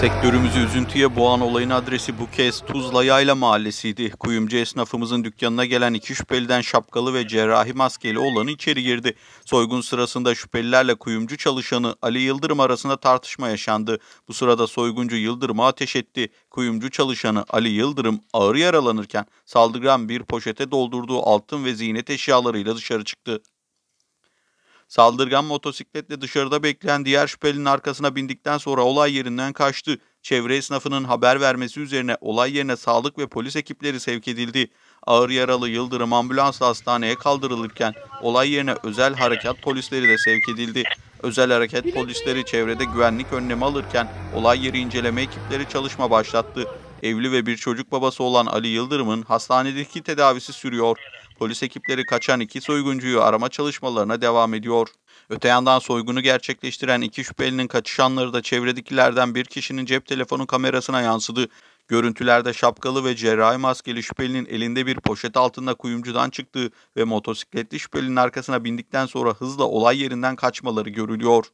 Sektörümüzü üzüntüye boğan olayın adresi bu kez Tuzla Yayla Mahallesi'ydi. Kuyumcu esnafımızın dükkanına gelen iki şüpheliden şapkalı ve cerrahi maskeli olanı içeri girdi. Soygun sırasında şüphelilerle kuyumcu çalışanı Ali Yıldırım arasında tartışma yaşandı. Bu sırada soyguncu Yıldırım'a ateş etti. Kuyumcu çalışanı Ali Yıldırım ağır yaralanırken saldırgan bir poşete doldurduğu altın ve ziynet eşyalarıyla dışarı çıktı. Saldırgan motosikletle dışarıda bekleyen diğer şüphelinin arkasına bindikten sonra olay yerinden kaçtı. Çevre esnafının haber vermesi üzerine olay yerine sağlık ve polis ekipleri sevk edildi. Ağır yaralı Yıldırım ambulansla hastaneye kaldırılırken olay yerine özel harekat polisleri de sevk edildi. Özel hareket polisleri çevrede güvenlik önlemi alırken olay yeri inceleme ekipleri çalışma başlattı. Evli ve bir çocuk babası olan Ali Yıldırım'ın hastanedeki tedavisi sürüyor. Polis ekipleri kaçan iki soyguncuyu arama çalışmalarına devam ediyor. Öte yandan soygunu gerçekleştiren iki şüphelinin kaçış da çevredekilerden bir kişinin cep telefonu kamerasına yansıdı. Görüntülerde şapkalı ve cerrahi maskeli şüphelinin elinde bir poşet altında kuyumcudan çıktığı ve motosikletli şüphelinin arkasına bindikten sonra hızla olay yerinden kaçmaları görülüyor.